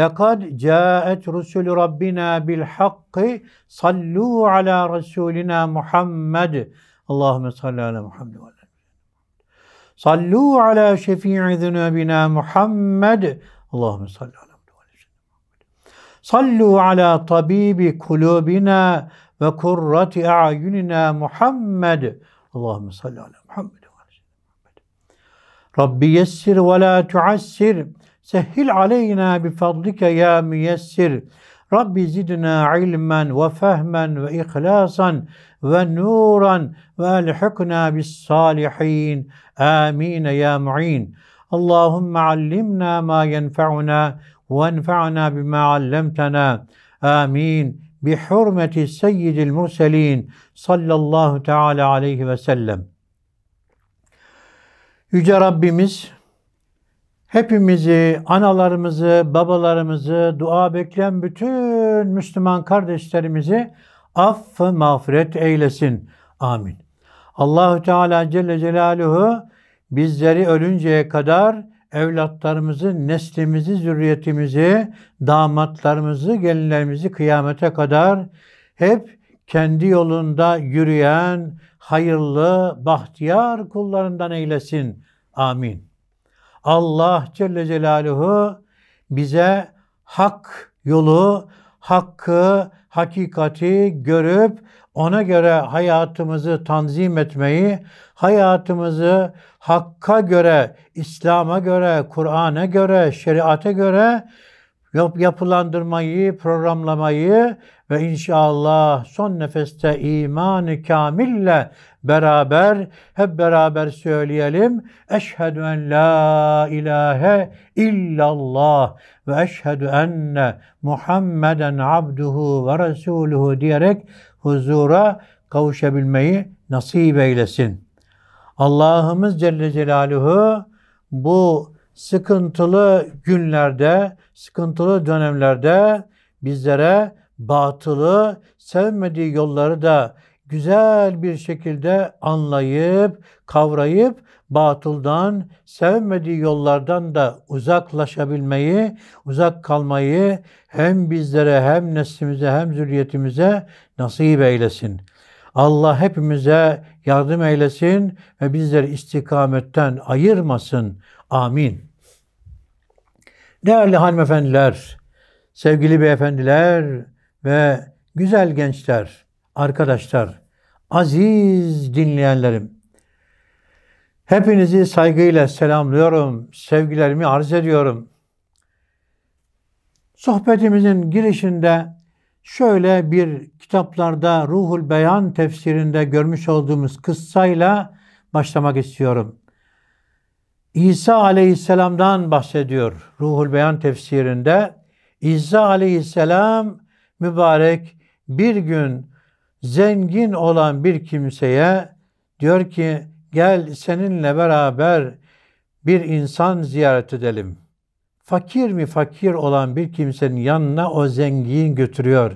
لَقَدْ جَاءَتْ رُسُلُ رَبِّنَا بِالْحَقِّ صَلُّوا عَلَى رَسُولِنَا مُحَمَّدٍ Allahümme salli ala Muhammed ve ala Sallu ala şefii zunubina Muhammed. Allahümme salli ala Muhammed. Sallu ala tabibi kulubina ve kurrati a'yunina Muhammed. Allahümme salli ala Muhammed. Rabbi yessir ve la Sehhil aleyna bi fadlike ya müyessir. Rabbi zidna ilmen ve fehmen ve ihlasan ve nuran ve elhikna bis salihin. Amin ya mu'in. Allahümme allimna ma yenfe'una ve enfe'na bima allemtena. Amin. Bihurmeti seyyidil murselin sallallahu teala aleyhi ve sellem. Yüce Rabbimiz Hepimizi, analarımızı, babalarımızı, dua bekleyen bütün Müslüman kardeşlerimizi affı mağfiret eylesin. Amin. Allahü Teala Celle Celaluhu bizleri ölünceye kadar evlatlarımızı, neslimizi, zürriyetimizi, damatlarımızı, gelinlerimizi kıyamete kadar hep kendi yolunda yürüyen hayırlı, bahtiyar kullarından eylesin. Amin. Allah Celle Celaluhu bize hak yolu, hakkı, hakikati görüp ona göre hayatımızı tanzim etmeyi, hayatımızı hakka göre, İslam'a göre, Kur'an'a göre, şeriate göre yapılandırmayı, programlamayı ve inşallah son nefeste imanı kamille beraber hep beraber söyleyelim. Eşhedü en la ilahe illallah ve eşhedü enne Muhammeden abduhu ve resuluhu diyerek huzura kavuşabilmeyi nasip eylesin. Allah'ımız Celle Celaluhu bu sıkıntılı günlerde, sıkıntılı dönemlerde bizlere batılı, sevmediği yolları da güzel bir şekilde anlayıp, kavrayıp batıldan, sevmediği yollardan da uzaklaşabilmeyi, uzak kalmayı hem bizlere hem neslimize hem zürriyetimize nasip eylesin. Allah hepimize yardım eylesin ve bizleri istikametten ayırmasın. Amin. Değerli hanımefendiler, sevgili beyefendiler ve güzel gençler, arkadaşlar, aziz dinleyenlerim, hepinizi saygıyla selamlıyorum, sevgilerimi arz ediyorum. Sohbetimizin girişinde şöyle bir kitaplarda Ruhul Beyan tefsirinde görmüş olduğumuz kıssayla başlamak istiyorum. İsa aleyhisselamdan bahsediyor Ruhul Beyan tefsirinde. İsa aleyhisselam mübarek bir gün zengin olan bir kimseye diyor ki gel seninle beraber bir insan ziyaret edelim. Fakir mi fakir olan bir kimsenin yanına o zengin götürüyor.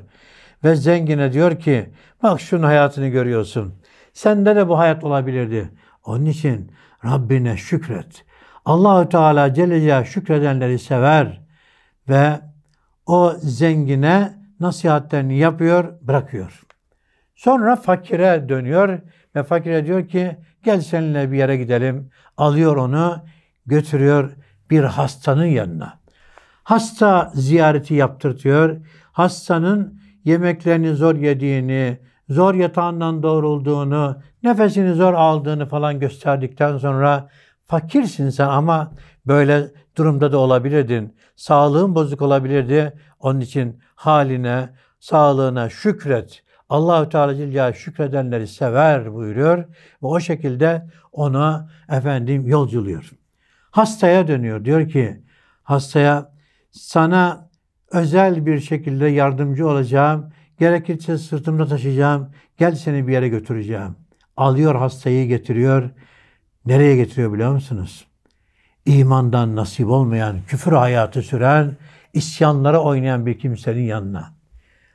Ve zengine diyor ki bak şunun hayatını görüyorsun. Sende de bu hayat olabilirdi. Onun için Rabbine şükret. Allahü Teala Celle Celaluhu şükredenleri sever ve o zengine nasihatlerini yapıyor, bırakıyor. Sonra fakire dönüyor ve fakire diyor ki gel seninle bir yere gidelim. Alıyor onu götürüyor bir hastanın yanına. Hasta ziyareti yaptırtıyor. Hastanın yemeklerini zor yediğini, zor yatağından doğrulduğunu, nefesini zor aldığını falan gösterdikten sonra fakirsin sen ama böyle durumda da olabilirdin. Sağlığın bozuk olabilirdi. Onun için haline, sağlığına şükret. Allahü Teala Celle şükredenleri sever buyuruyor ve o şekilde ona efendim yolculuyor. Hastaya dönüyor. Diyor ki hastaya sana özel bir şekilde yardımcı olacağım. Gerekirse sırtımda taşıyacağım. Gel seni bir yere götüreceğim. Alıyor hastayı getiriyor. Nereye getiriyor biliyor musunuz? İmandan nasip olmayan, küfür hayatı süren, isyanlara oynayan bir kimsenin yanına.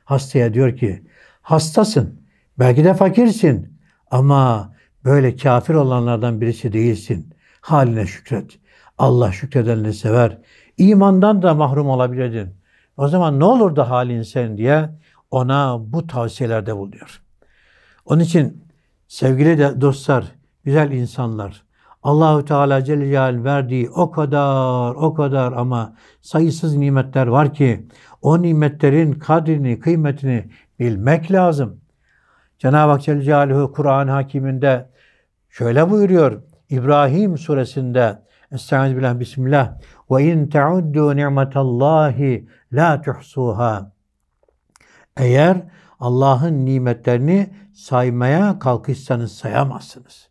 Hastaya diyor ki hastasın. Belki de fakirsin. Ama böyle kafir olanlardan birisi değilsin. Haline şükret. Allah şükredenleri sever. İmandan da mahrum olabilirdin. O zaman ne olur da halin sen diye ona bu tavsiyelerde buluyor. Onun için sevgili de dostlar, güzel insanlar, Allahü Teala Celle Celaluhu verdiği o kadar o kadar ama sayısız nimetler var ki o nimetlerin kadrini, kıymetini bilmek lazım. Cenab-ı Hak Celle Celaluhu Kur'an-ı Hakim'inde şöyle buyuruyor. İbrahim suresinde Estaizu billah bismillah. Ve in teuddu ni'metallahi la tuhsuha. Eğer Allah'ın nimetlerini saymaya kalkışsanız sayamazsınız.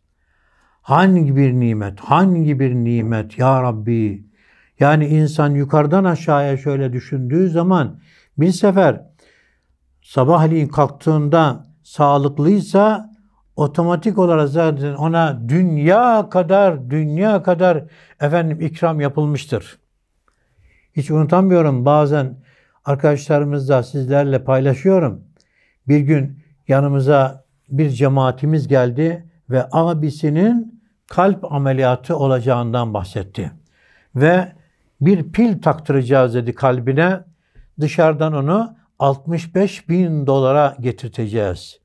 Hangi bir nimet, hangi bir nimet ya Rabbi. Yani insan yukarıdan aşağıya şöyle düşündüğü zaman bir sefer sabahleyin kalktığında sağlıklıysa otomatik olarak zaten ona dünya kadar dünya kadar efendim ikram yapılmıştır. Hiç unutamıyorum bazen arkadaşlarımızla sizlerle paylaşıyorum. Bir gün yanımıza bir cemaatimiz geldi ve abisinin kalp ameliyatı olacağından bahsetti. Ve bir pil taktıracağız dedi kalbine. Dışarıdan onu 65 bin dolara getirteceğiz.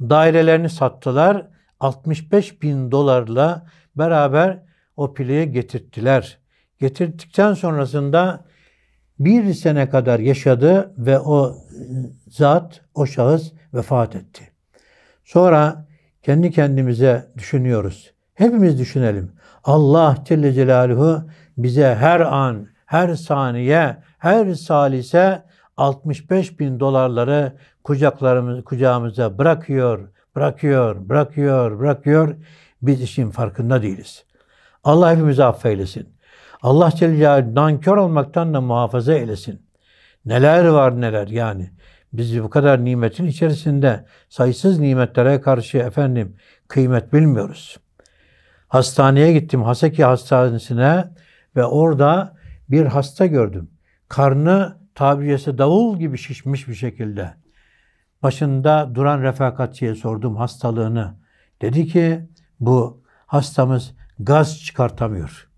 Dairelerini sattılar. 65 bin dolarla beraber o pileye getirttiler. Getirdikten sonrasında bir sene kadar yaşadı ve o e, zat, o şahıs vefat etti. Sonra kendi kendimize düşünüyoruz. Hepimiz düşünelim. Allah Celle Celaluhu bize her an, her saniye, her salise 65 bin dolarları kucaklarımız, kucağımıza bırakıyor, bırakıyor, bırakıyor, bırakıyor. Biz işin farkında değiliz. Allah hepimizi affeylesin. Allah Celle Celaluhu nankör olmaktan da muhafaza eylesin. Neler var neler yani. Biz bu kadar nimetin içerisinde sayısız nimetlere karşı efendim kıymet bilmiyoruz. Hastaneye gittim Haseki Hastanesi'ne ve orada bir hasta gördüm. Karnı tabiyesi davul gibi şişmiş bir şekilde. Başında duran refakatçiye sordum hastalığını. Dedi ki bu hastamız gaz çıkartamıyor.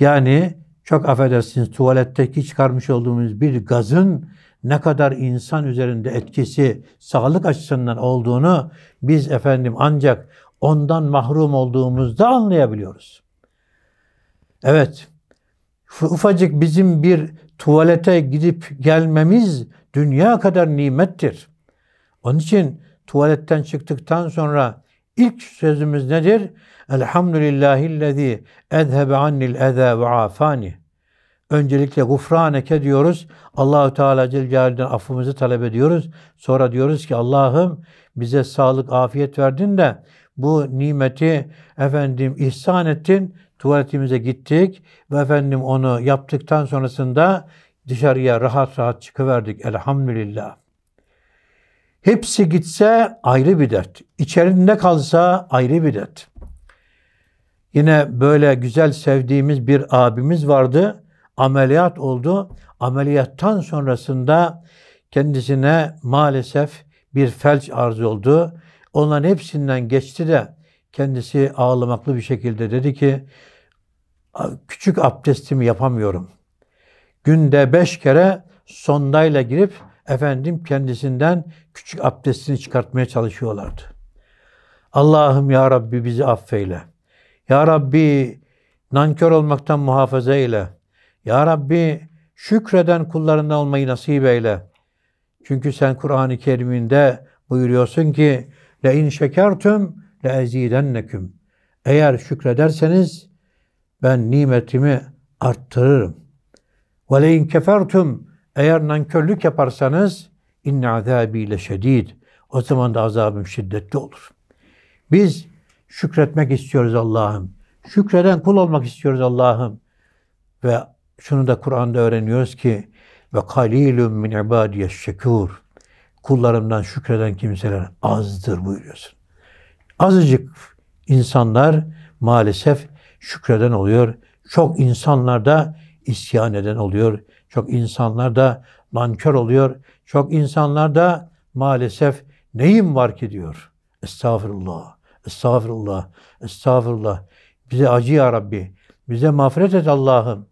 Yani çok affedersiniz tuvaletteki çıkarmış olduğumuz bir gazın ne kadar insan üzerinde etkisi sağlık açısından olduğunu biz efendim ancak ondan mahrum olduğumuzda anlayabiliyoruz. Evet, ufacık bizim bir tuvalete gidip gelmemiz dünya kadar nimettir. Onun için tuvaletten çıktıktan sonra ilk sözümüz nedir? Elhamdülillahillezî ezhebe annil eza ve afani. Öncelikle gufraneke diyoruz. Allahü Teala Celle affımızı talep ediyoruz. Sonra diyoruz ki Allah'ım bize sağlık, afiyet verdin de bu nimeti efendim ihsan ettin tuvaletimize gittik ve efendim onu yaptıktan sonrasında dışarıya rahat rahat çıkıverdik elhamdülillah. Hepsi gitse ayrı bir dert. İçerinde kalsa ayrı bir dert. Yine böyle güzel sevdiğimiz bir abimiz vardı. Ameliyat oldu. Ameliyattan sonrasında kendisine maalesef bir felç arz oldu. Onların hepsinden geçti de Kendisi ağlamaklı bir şekilde dedi ki küçük abdestimi yapamıyorum. Günde beş kere sondayla girip efendim kendisinden küçük abdestini çıkartmaya çalışıyorlardı. Allah'ım ya Rabbi bizi affeyle. Ya Rabbi nankör olmaktan muhafaza eyle. Ya Rabbi şükreden kullarından olmayı nasip eyle. Çünkü sen Kur'an-ı Kerim'inde buyuruyorsun ki le in şekertüm لَاَز۪يدَنَّكُمْ Eğer şükrederseniz ben nimetimi arttırırım. وَلَاِنْ كَفَرْتُمْ Eğer nankörlük yaparsanız inne azâbî leşedîd. O zaman da azabım şiddetli olur. Biz şükretmek istiyoruz Allah'ım. Şükreden kul olmak istiyoruz Allah'ım. Ve şunu da Kur'an'da öğreniyoruz ki ve kalilun min ibadiyeş şekur. Kullarımdan şükreden kimseler azdır buyuruyorsun. Azıcık insanlar maalesef şükreden oluyor. Çok insanlar da isyan eden oluyor. Çok insanlar da nankör oluyor. Çok insanlar da maalesef neyim var ki diyor. Estağfurullah, estağfurullah, estağfurullah. Bize acı ya Rabbi. Bize mağfiret et Allah'ım.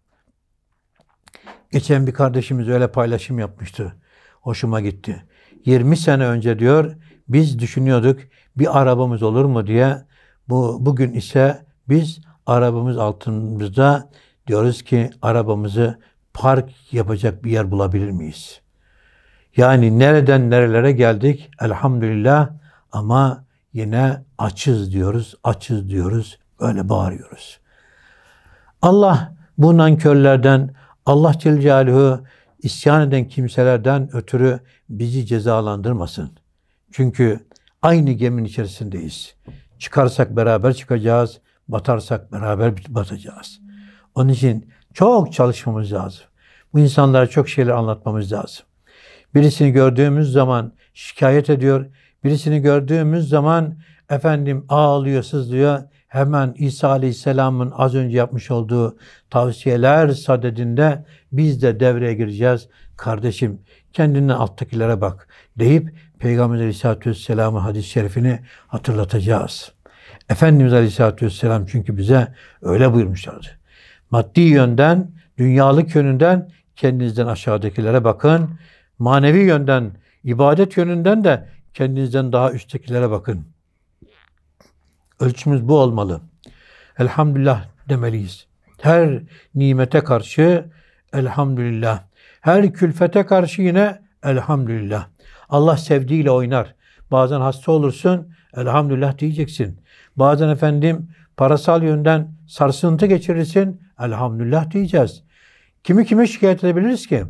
Geçen bir kardeşimiz öyle paylaşım yapmıştı. Hoşuma gitti. 20 sene önce diyor biz düşünüyorduk bir arabamız olur mu diye bu bugün ise biz arabamız altımızda diyoruz ki arabamızı park yapacak bir yer bulabilir miyiz? Yani nereden nerelere geldik elhamdülillah ama yine açız diyoruz, açız diyoruz, böyle bağırıyoruz. Allah bu nankörlerden, Allah Celle Celaluhu isyan eden kimselerden ötürü bizi cezalandırmasın. Çünkü Aynı geminin içerisindeyiz. Çıkarsak beraber çıkacağız, batarsak beraber batacağız. Onun için çok çalışmamız lazım. Bu insanlara çok şeyler anlatmamız lazım. Birisini gördüğümüz zaman şikayet ediyor. Birisini gördüğümüz zaman efendim ağlıyor, sızlıyor. Hemen İsa Aleyhisselam'ın az önce yapmış olduğu tavsiyeler sadedinde biz de devreye gireceğiz. Kardeşim kendinden alttakilere bak deyip Peygamber Aleyhisselatü Vesselam'ın hadis-i şerifini hatırlatacağız. Efendimiz Aleyhisselatü Vesselam çünkü bize öyle buyurmuşlardı. Maddi yönden, dünyalık yönünden kendinizden aşağıdakilere bakın. Manevi yönden, ibadet yönünden de kendinizden daha üsttekilere bakın. Ölçümüz bu olmalı. Elhamdülillah demeliyiz. Her nimete karşı elhamdülillah. Her külfete karşı yine Elhamdülillah. Allah sevdiğiyle oynar. Bazen hasta olursun, elhamdülillah diyeceksin. Bazen efendim parasal yönden sarsıntı geçirirsin, elhamdülillah diyeceğiz. Kimi kime şikayet edebiliriz ki?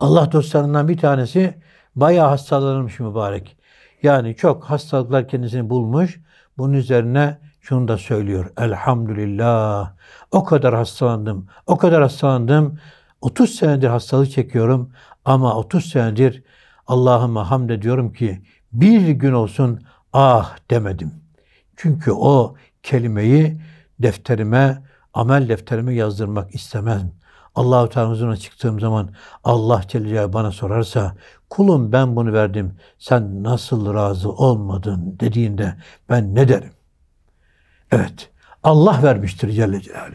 Allah dostlarından bir tanesi bayağı hastalanmış mübarek. Yani çok hastalıklar kendisini bulmuş. Bunun üzerine şunu da söylüyor. Elhamdülillah. O kadar hastalandım. O kadar hastalandım. 30 senedir hastalık çekiyorum. Ama 30 senedir Allah'ıma hamd ediyorum ki bir gün olsun ah demedim. Çünkü o kelimeyi defterime, amel defterime yazdırmak istemem. Allahu Teala huzuruna çıktığım zaman Allah Celle bana sorarsa kulum ben bunu verdim sen nasıl razı olmadın dediğinde ben ne derim? Evet Allah vermiştir Celle Celaluhu.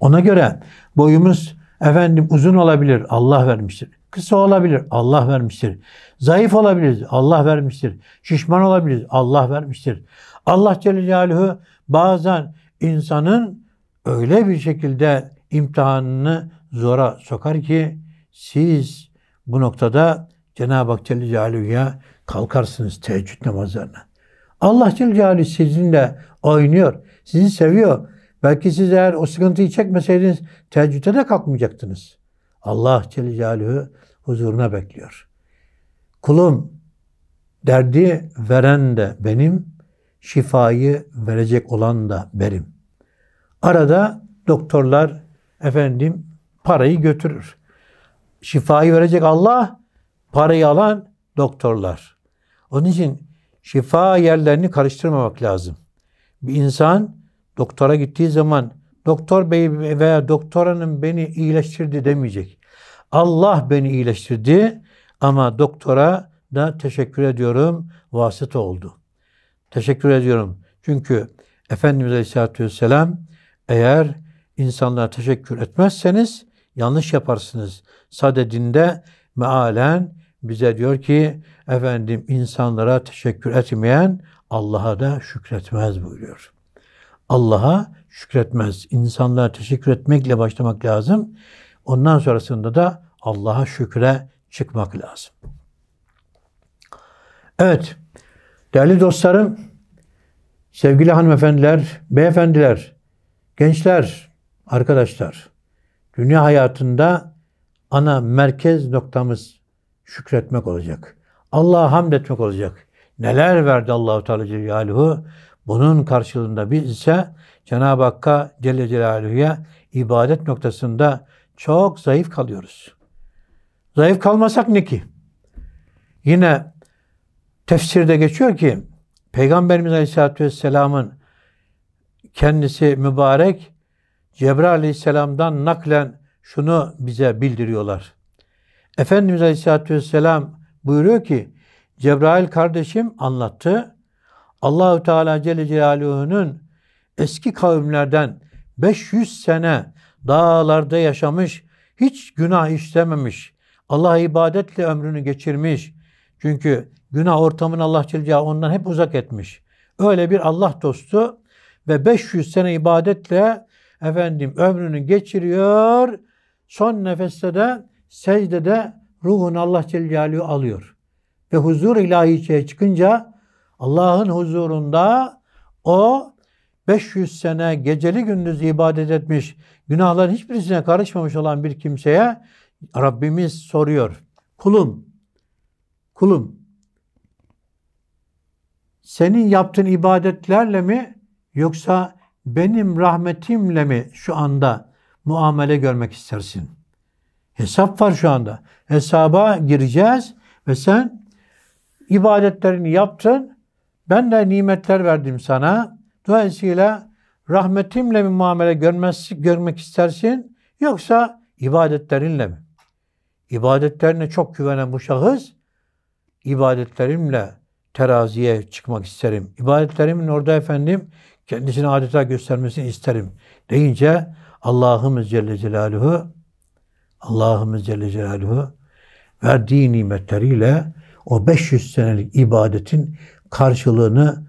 Ona göre boyumuz efendim uzun olabilir Allah vermiştir. Kısa olabilir. Allah vermiştir. Zayıf olabiliriz. Allah vermiştir. Şişman olabiliriz. Allah vermiştir. Allah Celle Celaluhu bazen insanın öyle bir şekilde imtihanını zora sokar ki siz bu noktada Cenab-ı Hak Celle Celaluhu'ya kalkarsınız teheccüd namazlarına. Allah Celle Celaluhu sizinle oynuyor. Sizi seviyor. Belki siz eğer o sıkıntıyı çekmeseydiniz teheccüde de kalkmayacaktınız. Allah Celle Celaluhu huzuruna bekliyor. Kulum derdi veren de benim, şifayı verecek olan da benim. Arada doktorlar efendim parayı götürür. Şifayı verecek Allah, parayı alan doktorlar. Onun için şifa yerlerini karıştırmamak lazım. Bir insan doktora gittiği zaman doktor bey veya doktor hanım beni iyileştirdi demeyecek. Allah beni iyileştirdi ama doktora da teşekkür ediyorum vasıta oldu. Teşekkür ediyorum. Çünkü Efendimiz Aleyhisselatü Vesselam eğer insanlara teşekkür etmezseniz yanlış yaparsınız. Sadedinde mealen bize diyor ki efendim insanlara teşekkür etmeyen Allah'a da şükretmez buyuruyor. Allah'a şükretmez. İnsanlara teşekkür etmekle başlamak lazım. Ondan sonrasında da Allah'a şükre çıkmak lazım. Evet, değerli dostlarım, sevgili hanımefendiler, beyefendiler, gençler, arkadaşlar, dünya hayatında ana merkez noktamız şükretmek olacak. Allah'a hamd etmek olacak. Neler verdi Allahu Teala Celaluhu? Bunun karşılığında biz ise Cenab-ı Hakk'a Celle Celaluhu'ya ibadet noktasında çok zayıf kalıyoruz. Zayıf kalmasak ne ki? Yine tefsirde geçiyor ki Peygamberimiz Aleyhisselatü Vesselam'ın kendisi mübarek Cebrail Aleyhisselam'dan naklen şunu bize bildiriyorlar. Efendimiz Aleyhisselatü Vesselam buyuruyor ki Cebrail kardeşim anlattı. Allahü Teala Celle Celaluhu'nun eski kavimlerden 500 sene dağlarda yaşamış, hiç günah işlememiş, Allah'a ibadetle ömrünü geçirmiş. Çünkü günah ortamını Allah Celle ondan hep uzak etmiş. Öyle bir Allah dostu ve 500 sene ibadetle efendim ömrünü geçiriyor. Son nefeste de secdede ruhunu Allah Celle alıyor. Ve huzur ilahiçeye çıkınca Allah'ın huzurunda o 500 sene geceli gündüz ibadet etmiş, günahların hiçbirisine karışmamış olan bir kimseye Rabbimiz soruyor. Kulum, kulum senin yaptığın ibadetlerle mi yoksa benim rahmetimle mi şu anda muamele görmek istersin? Hesap var şu anda. Hesaba gireceğiz ve sen ibadetlerini yaptın. Ben de nimetler verdim sana. Dolayısıyla rahmetimle mi muamele görmez, görmek istersin yoksa ibadetlerinle mi? İbadetlerine çok güvenen bu şahıs ibadetlerimle teraziye çıkmak isterim. İbadetlerimin orada efendim kendisini adeta göstermesini isterim deyince Allah'ımız Celle Celaluhu Allah'ımız Celle Celaluhu verdiği nimetleriyle o 500 senelik ibadetin karşılığını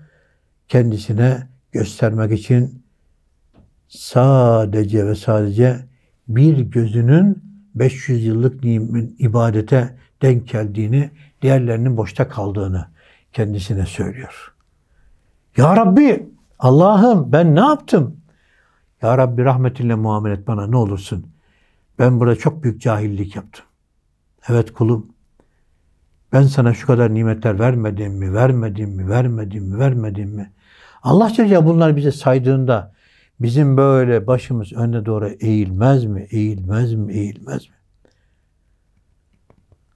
kendisine göstermek için sadece ve sadece bir gözünün 500 yıllık ibadete denk geldiğini, diğerlerinin boşta kaldığını kendisine söylüyor. Ya Rabbi, Allah'ım ben ne yaptım? Ya Rabbi rahmetinle muamele et bana ne olursun. Ben burada çok büyük cahillik yaptım. Evet kulum, ben sana şu kadar nimetler vermedim mi, vermedim mi, vermedim mi, vermedim mi? Allah Celle bunlar bize saydığında bizim böyle başımız önüne doğru eğilmez mi? Eğilmez mi? Eğilmez mi?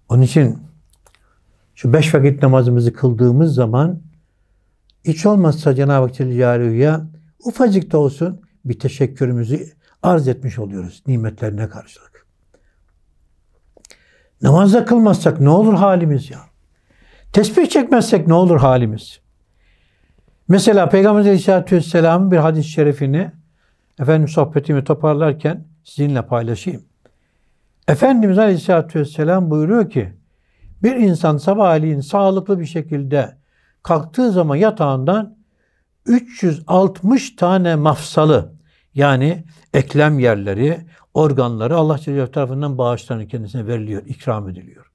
Onun için şu beş vakit namazımızı kıldığımız zaman hiç olmazsa Cenab-ı Hak Celle ufacık da olsun bir teşekkürümüzü arz etmiş oluyoruz nimetlerine karşılık. Namazda kılmazsak ne olur halimiz ya? Tesbih çekmezsek ne olur halimiz? Mesela Peygamber Aleyhisselatü Vesselam'ın bir hadis-i şerifini efendim sohbetimi toparlarken sizinle paylaşayım. Efendimiz Aleyhisselatü Vesselam buyuruyor ki bir insan sabahleyin sağlıklı bir şekilde kalktığı zaman yatağından 360 tane mafsalı yani eklem yerleri, organları Allah Celle tarafından bağışlanır kendisine veriliyor, ikram ediliyor.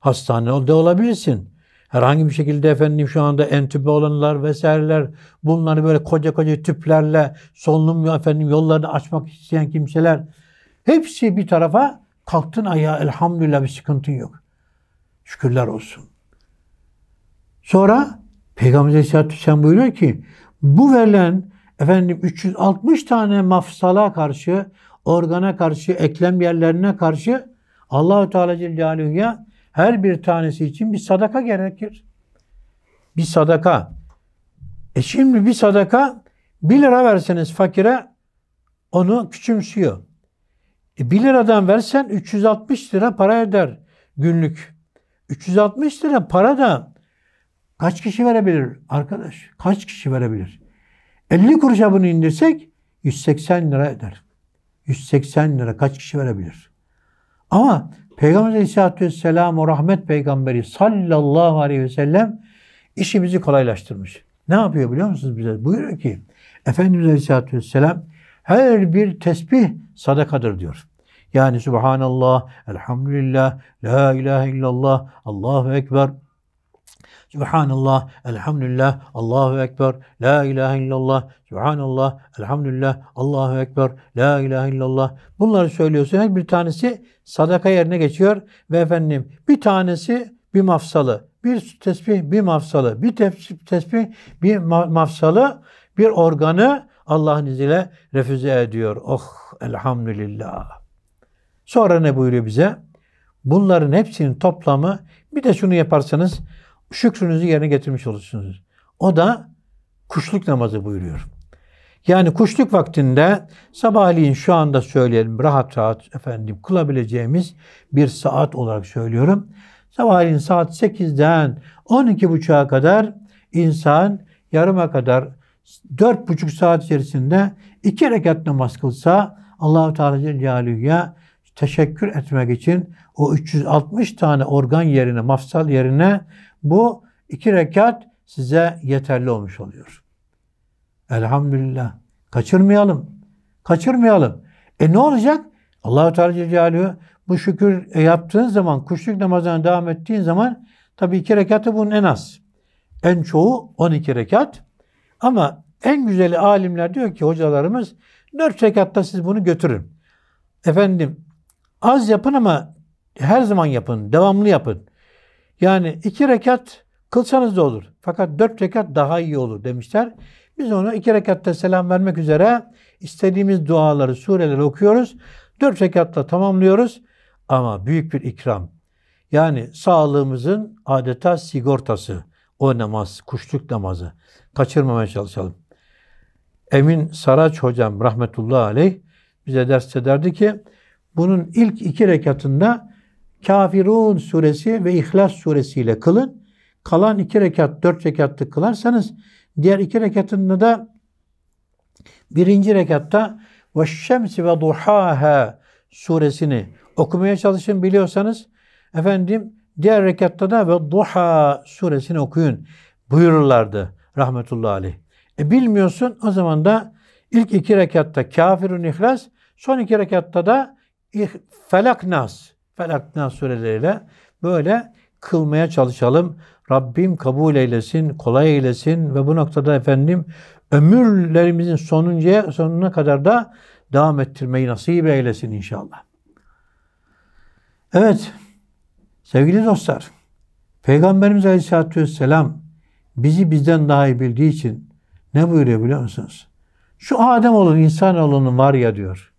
Hastane de olabilirsin. Herhangi bir şekilde efendim şu anda entübe olanlar vesaireler bunları böyle koca koca tüplerle solunum efendim yollarını açmak isteyen kimseler hepsi bir tarafa kalktın ayağa elhamdülillah bir sıkıntın yok. Şükürler olsun. Sonra Peygamber Aleyhisselatü Vesselam buyuruyor ki bu verilen efendim 360 tane mafsala karşı, organa karşı, eklem yerlerine karşı Allahü Teala Celle Celaluhu'ya her bir tanesi için bir sadaka gerekir. Bir sadaka. E şimdi bir sadaka 1 lira verseniz fakire onu küçümsüyor. E 1 liradan versen 360 lira para eder günlük. 360 lira para da kaç kişi verebilir arkadaş? Kaç kişi verebilir? 50 kuruşa bunu indirsek 180 lira eder. 180 lira kaç kişi verebilir? Ama Peygamber Aleyhisselatü Vesselam o rahmet peygamberi sallallahu aleyhi ve sellem işimizi kolaylaştırmış. Ne yapıyor biliyor musunuz bize? Buyuruyor ki Efendimiz Aleyhisselatü Vesselam her bir tesbih sadakadır diyor. Yani Subhanallah, Elhamdülillah, La ilahe illallah, Allahu Ekber, Subhanallah, elhamdülillah, Allahu Ekber, La ilahe illallah, Subhanallah, elhamdülillah, Allahu Ekber, La ilahe illallah. Bunları söylüyorsun. Her bir tanesi sadaka yerine geçiyor ve efendim bir tanesi bir mafsalı, bir tesbih bir mafsalı, bir tesbih bir mafsalı, bir organı Allah'ın izniyle refüze ediyor. Oh elhamdülillah. Sonra ne buyuruyor bize? Bunların hepsinin toplamı bir de şunu yaparsanız şükrünüzü yerine getirmiş olursunuz. O da kuşluk namazı buyuruyor. Yani kuşluk vaktinde sabahleyin şu anda söyleyelim rahat rahat efendim kılabileceğimiz bir saat olarak söylüyorum. Sabahleyin saat 8'den 12.30'a kadar insan yarıma kadar 4,5 saat içerisinde iki rekat namaz kılsa Allahu Teala Celaluhu'ya teşekkür etmek için o 360 tane organ yerine, mafsal yerine bu iki rekat size yeterli olmuş oluyor. Elhamdülillah. Kaçırmayalım. Kaçırmayalım. E ne olacak? Allahu Teala Celaluhu bu şükür e, yaptığın zaman, kuşluk namazına devam ettiğin zaman tabii iki rekatı bunun en az. En çoğu 12 rekat. Ama en güzeli alimler diyor ki hocalarımız 4 rekatta siz bunu götürün. Efendim az yapın ama her zaman yapın, devamlı yapın. Yani iki rekat kılsanız da olur. Fakat dört rekat daha iyi olur demişler. Biz onu iki rekatta selam vermek üzere istediğimiz duaları, sureleri okuyoruz. Dört rekatla tamamlıyoruz. Ama büyük bir ikram. Yani sağlığımızın adeta sigortası. O namaz, kuşluk namazı. Kaçırmamaya çalışalım. Emin Saraç hocam rahmetullahi aleyh bize ders ederdi ki bunun ilk iki rekatında Kafirun suresi ve İhlas suresiyle kılın. Kalan iki rekat, dört rekatlı kılarsanız diğer iki rekatında da birinci rekatta ve şemsi ve duhaha suresini okumaya çalışın biliyorsanız efendim diğer rekatta da ve duha suresini okuyun buyururlardı rahmetullahi aleyh. E bilmiyorsun o zaman da ilk iki rekatta kafirun ihlas son iki rekatta da felak nas Felak Nas sureleriyle böyle kılmaya çalışalım. Rabbim kabul eylesin, kolay eylesin ve bu noktada efendim ömürlerimizin sonuncuya, sonuna kadar da devam ettirmeyi nasip eylesin inşallah. Evet, sevgili dostlar, Peygamberimiz Aleyhisselatü Vesselam bizi bizden daha iyi bildiği için ne buyuruyor biliyor musunuz? Şu Adem olun, insan olunun var ya diyor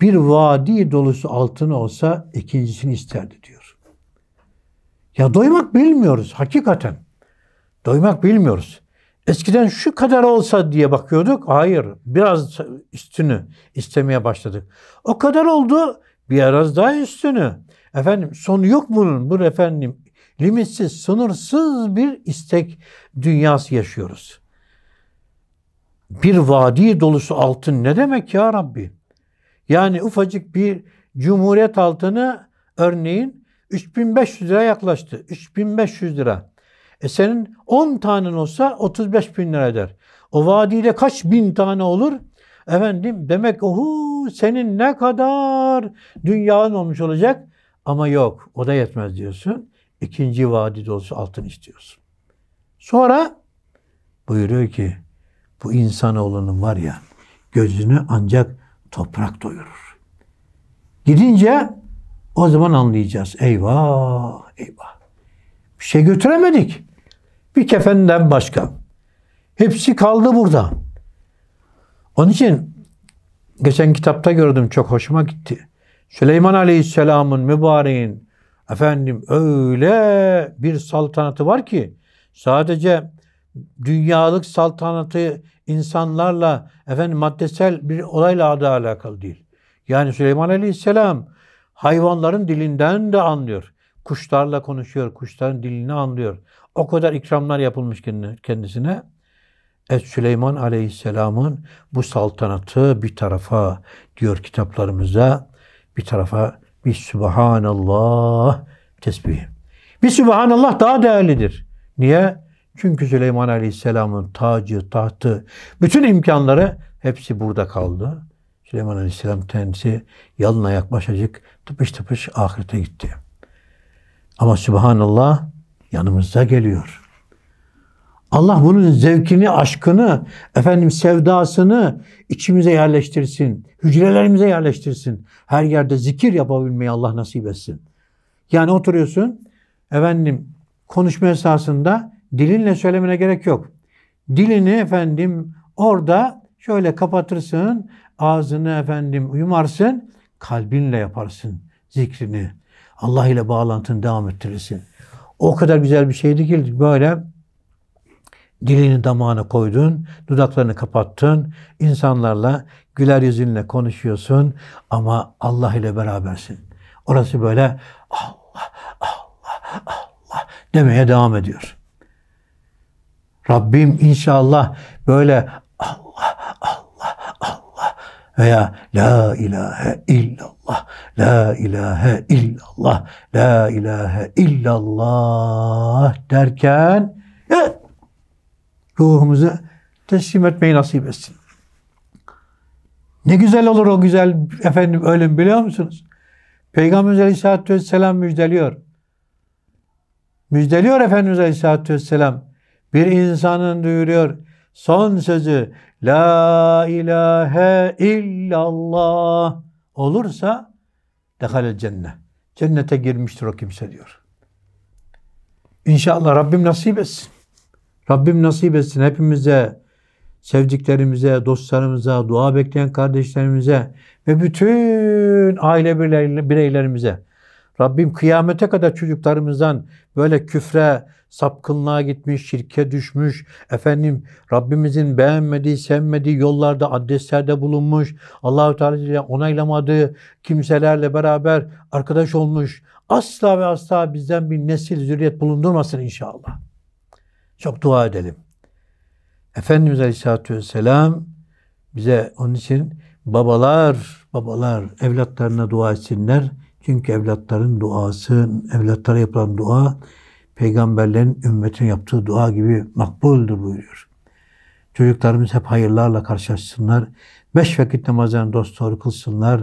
bir vadi dolusu altın olsa ikincisini isterdi diyor. Ya doymak bilmiyoruz hakikaten. Doymak bilmiyoruz. Eskiden şu kadar olsa diye bakıyorduk. Hayır. Biraz üstünü istemeye başladık. O kadar oldu. Biraz daha üstünü. Efendim sonu yok bunun. Bu efendim limitsiz, sınırsız bir istek dünyası yaşıyoruz. Bir vadi dolusu altın ne demek ya Rabbi? Yani ufacık bir cumhuriyet altını örneğin 3500 lira yaklaştı. 3500 lira. E senin 10 tanen olsa 35 bin lira eder. O vadide kaç bin tane olur? Efendim demek ohu senin ne kadar dünyanın olmuş olacak? Ama yok o da yetmez diyorsun. İkinci vadide olsa altın istiyorsun. Sonra buyuruyor ki bu insanoğlunun var ya gözünü ancak toprak doyurur. Gidince o zaman anlayacağız. Eyvah, eyvah. Bir şey götüremedik. Bir kefenden başka. Hepsi kaldı burada. Onun için geçen kitapta gördüm çok hoşuma gitti. Süleyman Aleyhisselam'ın mübareğin efendim öyle bir saltanatı var ki sadece dünyalık saltanatı insanlarla efendim maddesel bir olayla da alakalı değil. Yani Süleyman Aleyhisselam hayvanların dilinden de anlıyor. Kuşlarla konuşuyor, kuşların dilini anlıyor. O kadar ikramlar yapılmış kendisine. E Süleyman Aleyhisselam'ın bu saltanatı bir tarafa diyor kitaplarımızda bir tarafa bir Subhanallah tesbih. Bir Subhanallah daha değerlidir. Niye? Çünkü Süleyman Aleyhisselam'ın tacı, tahtı, bütün imkanları hepsi burada kaldı. Süleyman Aleyhisselam kendisi yalın ayak başacık tıpış tıpış ahirete gitti. Ama Subhanallah yanımızda geliyor. Allah bunun zevkini, aşkını, efendim sevdasını içimize yerleştirsin. Hücrelerimize yerleştirsin. Her yerde zikir yapabilmeyi Allah nasip etsin. Yani oturuyorsun, efendim konuşma esasında dilinle söylemene gerek yok. Dilini efendim orada şöyle kapatırsın, ağzını efendim yumarsın, kalbinle yaparsın zikrini. Allah ile bağlantını devam ettirirsin. O kadar güzel bir şeydi ki böyle dilini damağına koydun, dudaklarını kapattın, insanlarla güler yüzünle konuşuyorsun ama Allah ile berabersin. Orası böyle Allah, Allah, Allah demeye devam ediyor. Rabbim inşallah böyle Allah Allah Allah veya La ilahe illallah, La ilahe illallah, La ilahe illallah derken ruhumuzu teslim etmeyi nasip etsin. Ne güzel olur o güzel efendim ölüm biliyor musunuz? Peygamberimiz Aleyhisselatü Vesselam müjdeliyor. Müjdeliyor Efendimiz Aleyhisselatü Vesselam bir insanın duyuruyor son sözü La ilahe illallah olursa dehale cennet. Cennete girmiştir o kimse diyor. İnşallah Rabbim nasip etsin. Rabbim nasip etsin hepimize, sevdiklerimize, dostlarımıza, dua bekleyen kardeşlerimize ve bütün aile bireylerimize. Rabbim kıyamete kadar çocuklarımızdan böyle küfre, sapkınlığa gitmiş, şirke düşmüş, efendim Rabbimizin beğenmediği, sevmediği yollarda, adreslerde bulunmuş, Allahu Teala ile onaylamadığı kimselerle beraber arkadaş olmuş. Asla ve asla bizden bir nesil, zürriyet bulundurmasın inşallah. Çok dua edelim. Efendimiz Aleyhisselatü Vesselam bize onun için babalar, babalar evlatlarına dua etsinler. Çünkü evlatların duası, evlatlara yapılan dua peygamberlerin ümmetine yaptığı dua gibi makbuldür buyuruyor. Çocuklarımız hep hayırlarla karşılaşsınlar. Beş vakit namazlarını dosdoğru kılsınlar.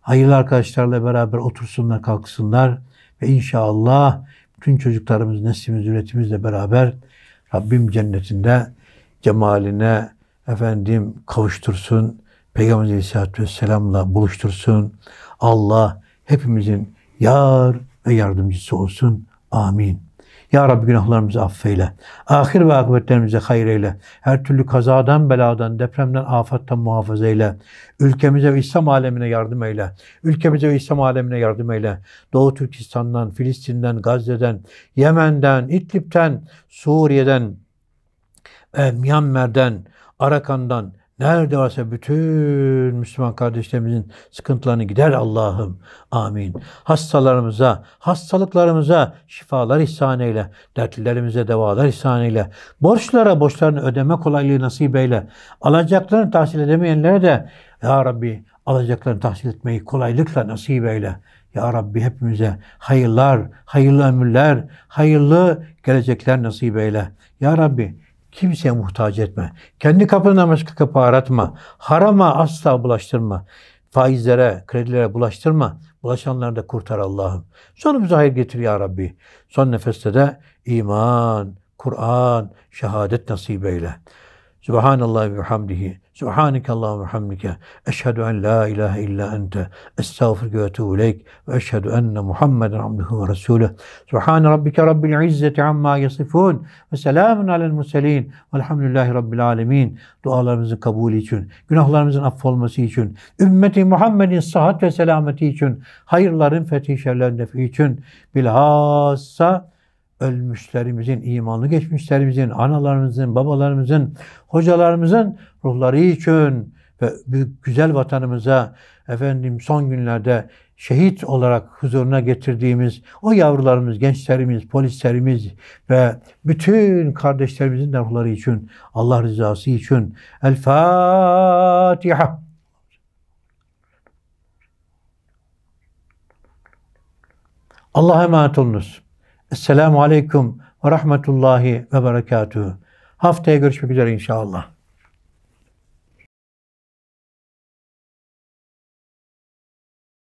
Hayırlı arkadaşlarla beraber otursunlar, kalksınlar. Ve inşallah bütün çocuklarımız, neslimiz, üretimizle beraber Rabbim cennetinde cemaline efendim kavuştursun. Peygamber Aleyhisselatü Vesselam'la buluştursun. Allah hepimizin yar ve yardımcısı olsun. Amin. Ya Rabbi günahlarımızı affeyle. Ahir ve akıbetlerimizi hayır eyle. Her türlü kazadan, beladan, depremden, afattan muhafaza eyle. Ülkemize ve İslam alemine yardım eyle. Ülkemize ve İslam alemine yardım eyle. Doğu Türkistan'dan, Filistin'den, Gazze'den, Yemen'den, İdlib'den, Suriye'den, e, Myanmar'dan, Arakan'dan, Nerede varsa bütün Müslüman kardeşlerimizin sıkıntılarını gider Allah'ım. Amin. Hastalarımıza, hastalıklarımıza şifalar ihsan eyle. Dertlilerimize devalar ihsan eyle. Borçlara borçlarını ödeme kolaylığı nasip eyle. Alacaklarını tahsil edemeyenlere de Ya Rabbi alacaklarını tahsil etmeyi kolaylıkla nasip eyle. Ya Rabbi hepimize hayırlar, hayırlı ömürler, hayırlı gelecekler nasip eyle. Ya Rabbi Kimseye muhtaç etme. Kendi kapından başka kapı aratma. Harama asla bulaştırma. Faizlere, kredilere bulaştırma. Bulaşanları da kurtar Allah'ım. Sonumuza hayır getir ya Rabbi. Son nefeste de iman, Kur'an, şehadet nasip eyle. Subhanallah ve hamdihi. Allah ve hamdike. Eşhedü en la ilahe illa ente. Estağfirüke ve etûbü ileyk. Ve eşhedü enne Muhammeden abduhu ve resûlüh. Subhan rabbike rabbil izzeti amma yasifun. Ve selamun alel murselin. Velhamdülillahi rabbil alemin. Dualarımızın kabul için, günahlarımızın affolması için, ümmeti Muhammed'in sıhhat ve selameti için, hayırların fethi şerlerin için, bilhassa ölmüşlerimizin, imanlı geçmişlerimizin, analarımızın, babalarımızın, hocalarımızın ruhları için ve büyük güzel vatanımıza efendim son günlerde şehit olarak huzuruna getirdiğimiz o yavrularımız, gençlerimiz, polislerimiz ve bütün kardeşlerimizin de ruhları için, Allah rızası için El Fatiha. Allah'a emanet olunuz. Esselamu Aleyküm ve Rahmetullahi ve Berekatuhu. Haftaya görüşmek üzere inşallah.